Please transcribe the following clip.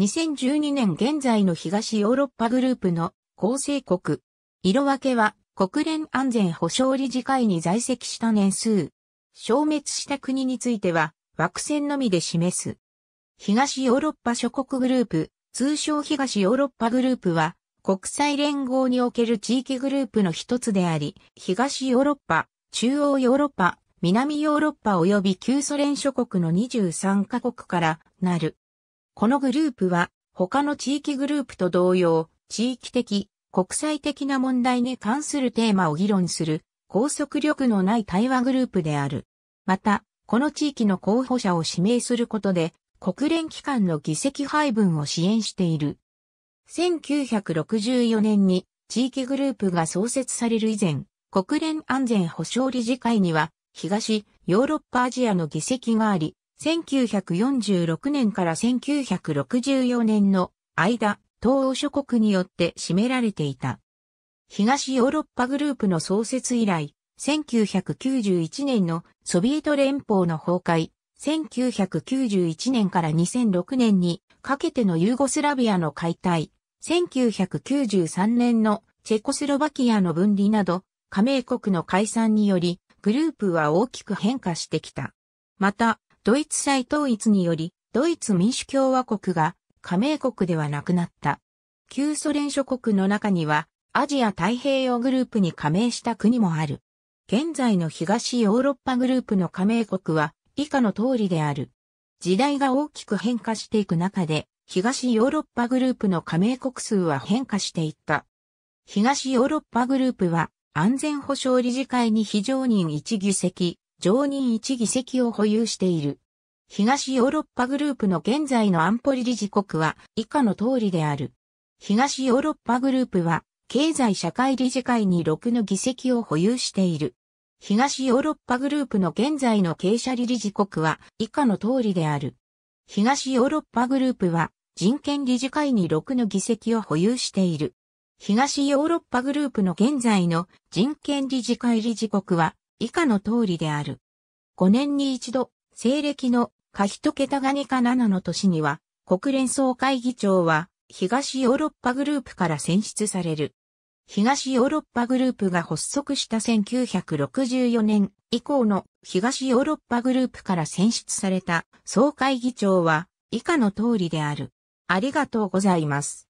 2012年現在の東ヨーロッパグループの構成国。色分けは国連安全保障理事会に在籍した年数。消滅した国については枠線のみで示す。東ヨーロッパ諸国グループ、通称東ヨーロッパグループは国際連合における地域グループの一つであり、東ヨーロッパ、中央ヨーロッパ、南ヨーロッパ及び旧ソ連諸国の23カ国からなる。このグループは他の地域グループと同様、地域的、国際的な問題に関するテーマを議論する拘束力のない対話グループである。また、この地域の候補者を指名することで、国連機関の議席配分を支援している。1964年に地域グループが創設される以前、国連安全保障理事会には東ヨーロッパアジアの議席があり、1946年から1964年の間、東欧諸国によって占められていた。東ヨーロッパグループの創設以来、1991年のソビエト連邦の崩壊、1991年から2006年にかけてのユーゴスラビアの解体、1993年のチェコスロバキアの分離など、加盟国の解散により、グループは大きく変化してきた。また、ドイツ再統一により、ドイツ民主共和国が加盟国ではなくなった。旧ソ連諸国の中には、アジア太平洋グループに加盟した国もある。現在の東ヨーロッパグループの加盟国は以下の通りである。時代が大きく変化していく中で、東ヨーロッパグループの加盟国数は変化していった。東ヨーロッパグループは安全保障理事会に非常任1議席、常任1議席を保有している。東ヨーロッパグループの現在の安保理理事国は以下の通りである。東ヨーロッパグループは経済社会理事会に6の議席を保有している。東ヨーロッパグループの現在の経斜理理事国は以下の通りである。東ヨーロッパグループは人権理事会に6の議席を保有している。東ヨーロッパグループの現在の人権理事会理事国は以下の通りである。5年に一度、西暦の下一桁が2か7の年には、国連総会議長は、東ヨーロッパグループから選出される。東ヨーロッパグループが発足した1964年以降の東ヨーロッパグループから選出された総会議長は以下の通りである。ありがとうございます。